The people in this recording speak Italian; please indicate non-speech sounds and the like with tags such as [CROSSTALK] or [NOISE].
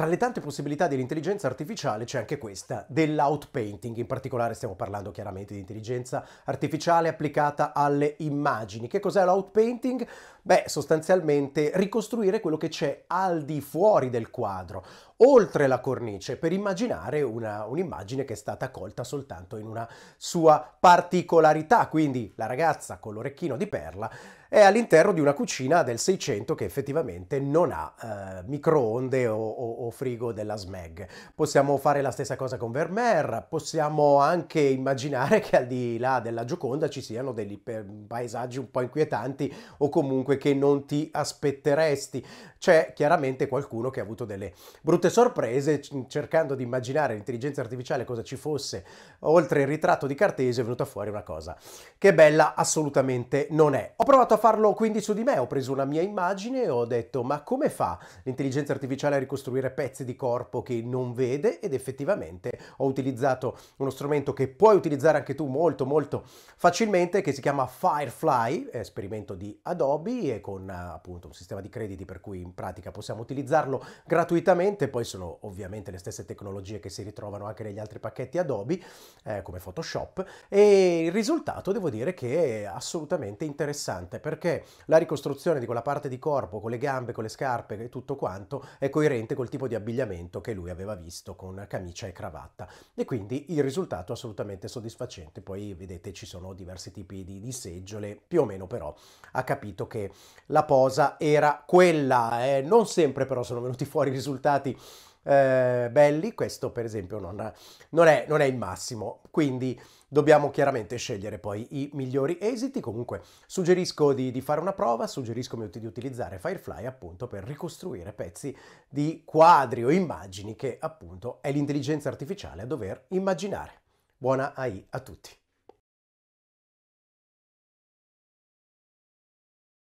Tra le tante possibilità dell'intelligenza artificiale c'è anche questa, dell'outpainting, in particolare stiamo parlando chiaramente di intelligenza artificiale applicata alle immagini. Che cos'è l'outpainting? Beh, sostanzialmente ricostruire quello che c'è al di fuori del quadro, oltre la cornice, per immaginare una, un'immagine che è stata colta soltanto in una sua particolarità. Quindi la ragazza con l'orecchino di perla è all'interno di una cucina del 600 che effettivamente non ha eh, microonde o, o, o, frigo della SMEG. Possiamo fare la stessa cosa con Vermeer, possiamo anche immaginare che al di là della Gioconda ci siano dei paesaggi un po' inquietanti o comunque comunque che non ti aspetteresti. C'è chiaramente qualcuno che ha avuto delle brutte sorprese cercando di immaginare l'intelligenza artificiale cosa ci fosse oltre il ritratto di Cartesio è venuta fuori una cosa che bella assolutamente non è. Ho provato a farlo quindi su di me, ho preso una mia immagine e ho detto ma come fa l'intelligenza artificiale a ricostruire pezzi di corpo che non vede ed effettivamente ho utilizzato uno strumento che puoi utilizzare anche tu molto molto facilmente che si chiama Firefly, esperimento di Adobe e con appunto un sistema di crediti per cui in pratica possiamo utilizzarlo gratuitamente, poi sono ovviamente le stesse tecnologie che si ritrovano anche negli altri pacchetti Adobe, eh, come Photoshop, e il risultato devo dire che è assolutamente interessante perché la ricostruzione di quella parte di corpo con le gambe, con le scarpe e tutto quanto è coerente col tipo di abbigliamento che lui aveva visto con camicia e cravatta e quindi il risultato è assolutamente soddisfacente. Poi vedete ci sono diversi tipi di, di seggiole, più o meno però ha capito che la posa era quella. Eh. Non sempre però sono venuti [LAUGHS] fuori risultati eh, belli, questo per esempio non, non, è, non è il massimo, quindi dobbiamo chiaramente scegliere poi i migliori esiti. Comunque suggerisco di, di, fare una prova, suggerisco di utilizzare Firefly appunto per ricostruire pezzi di quadri o immagini che appunto è l'intelligenza artificiale a dover immaginare. Buona AI a tutti!